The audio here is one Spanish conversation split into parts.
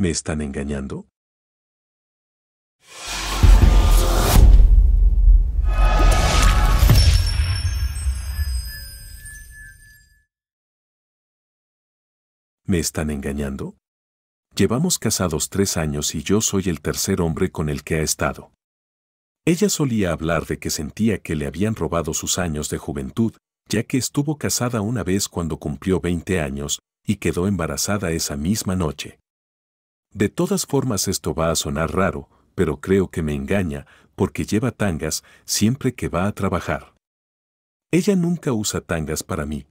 ¿Me están engañando? ¿Me están engañando? Llevamos casados tres años y yo soy el tercer hombre con el que ha estado. Ella solía hablar de que sentía que le habían robado sus años de juventud, ya que estuvo casada una vez cuando cumplió 20 años y quedó embarazada esa misma noche. De todas formas esto va a sonar raro, pero creo que me engaña porque lleva tangas siempre que va a trabajar. Ella nunca usa tangas para mí.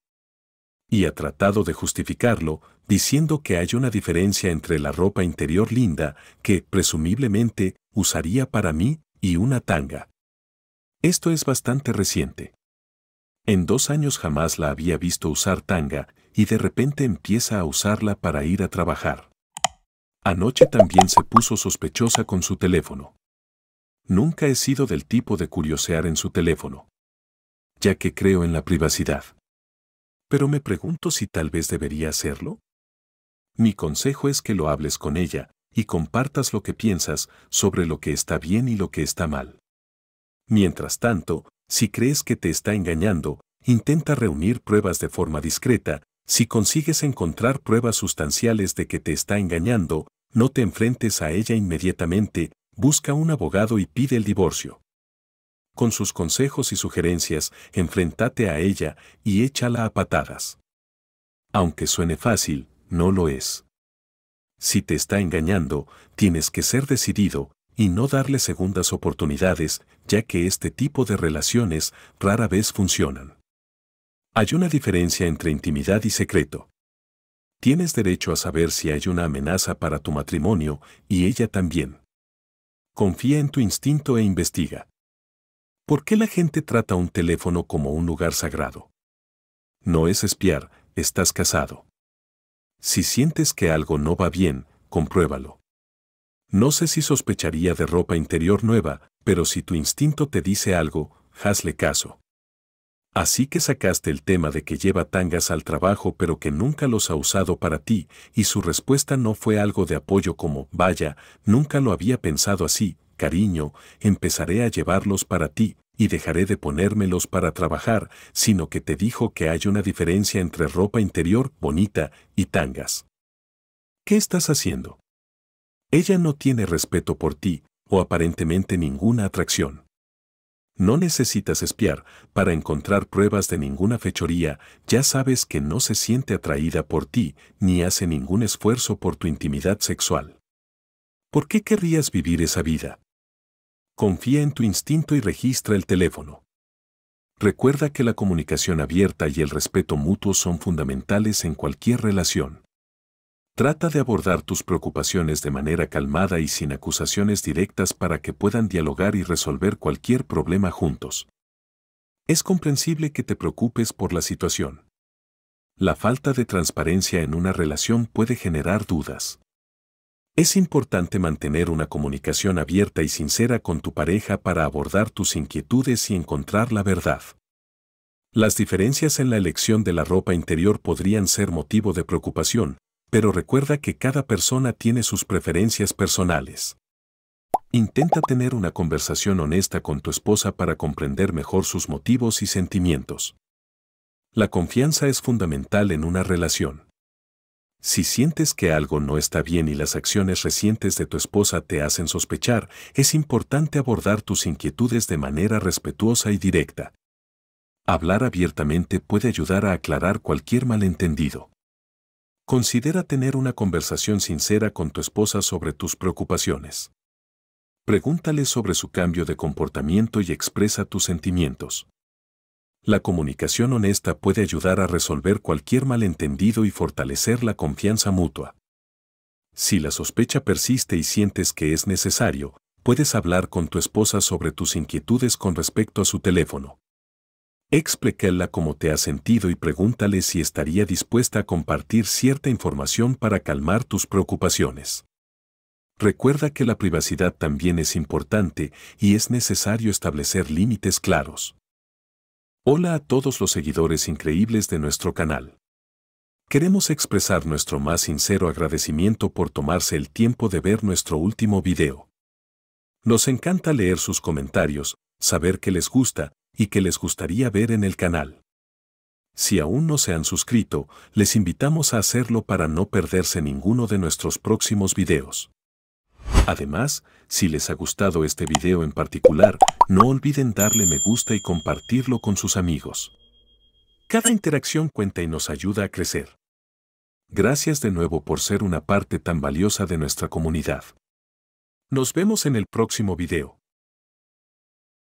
Y ha tratado de justificarlo diciendo que hay una diferencia entre la ropa interior linda que, presumiblemente, usaría para mí y una tanga. Esto es bastante reciente. En dos años jamás la había visto usar tanga y de repente empieza a usarla para ir a trabajar. Anoche también se puso sospechosa con su teléfono. Nunca he sido del tipo de curiosear en su teléfono, ya que creo en la privacidad. Pero me pregunto si tal vez debería hacerlo. Mi consejo es que lo hables con ella y compartas lo que piensas sobre lo que está bien y lo que está mal. Mientras tanto, si crees que te está engañando, intenta reunir pruebas de forma discreta, si consigues encontrar pruebas sustanciales de que te está engañando, no te enfrentes a ella inmediatamente, busca un abogado y pide el divorcio. Con sus consejos y sugerencias, enfrentate a ella y échala a patadas. Aunque suene fácil, no lo es. Si te está engañando, tienes que ser decidido y no darle segundas oportunidades, ya que este tipo de relaciones rara vez funcionan. Hay una diferencia entre intimidad y secreto. Tienes derecho a saber si hay una amenaza para tu matrimonio y ella también. Confía en tu instinto e investiga. ¿Por qué la gente trata un teléfono como un lugar sagrado? No es espiar, estás casado. Si sientes que algo no va bien, compruébalo. No sé si sospecharía de ropa interior nueva, pero si tu instinto te dice algo, hazle caso. Así que sacaste el tema de que lleva tangas al trabajo pero que nunca los ha usado para ti y su respuesta no fue algo de apoyo como, vaya, nunca lo había pensado así, cariño, empezaré a llevarlos para ti y dejaré de ponérmelos para trabajar, sino que te dijo que hay una diferencia entre ropa interior bonita y tangas. ¿Qué estás haciendo? Ella no tiene respeto por ti, o aparentemente ninguna atracción. No necesitas espiar para encontrar pruebas de ninguna fechoría, ya sabes que no se siente atraída por ti ni hace ningún esfuerzo por tu intimidad sexual. ¿Por qué querrías vivir esa vida? Confía en tu instinto y registra el teléfono. Recuerda que la comunicación abierta y el respeto mutuo son fundamentales en cualquier relación. Trata de abordar tus preocupaciones de manera calmada y sin acusaciones directas para que puedan dialogar y resolver cualquier problema juntos. Es comprensible que te preocupes por la situación. La falta de transparencia en una relación puede generar dudas. Es importante mantener una comunicación abierta y sincera con tu pareja para abordar tus inquietudes y encontrar la verdad. Las diferencias en la elección de la ropa interior podrían ser motivo de preocupación, pero recuerda que cada persona tiene sus preferencias personales. Intenta tener una conversación honesta con tu esposa para comprender mejor sus motivos y sentimientos. La confianza es fundamental en una relación. Si sientes que algo no está bien y las acciones recientes de tu esposa te hacen sospechar, es importante abordar tus inquietudes de manera respetuosa y directa. Hablar abiertamente puede ayudar a aclarar cualquier malentendido. Considera tener una conversación sincera con tu esposa sobre tus preocupaciones. Pregúntale sobre su cambio de comportamiento y expresa tus sentimientos. La comunicación honesta puede ayudar a resolver cualquier malentendido y fortalecer la confianza mutua. Si la sospecha persiste y sientes que es necesario, puedes hablar con tu esposa sobre tus inquietudes con respecto a su teléfono. Explícala cómo te has sentido y pregúntale si estaría dispuesta a compartir cierta información para calmar tus preocupaciones. Recuerda que la privacidad también es importante y es necesario establecer límites claros. Hola a todos los seguidores increíbles de nuestro canal. Queremos expresar nuestro más sincero agradecimiento por tomarse el tiempo de ver nuestro último video. Nos encanta leer sus comentarios, saber que les gusta y que les gustaría ver en el canal. Si aún no se han suscrito, les invitamos a hacerlo para no perderse ninguno de nuestros próximos videos. Además, si les ha gustado este video en particular, no olviden darle me gusta y compartirlo con sus amigos. Cada interacción cuenta y nos ayuda a crecer. Gracias de nuevo por ser una parte tan valiosa de nuestra comunidad. Nos vemos en el próximo video.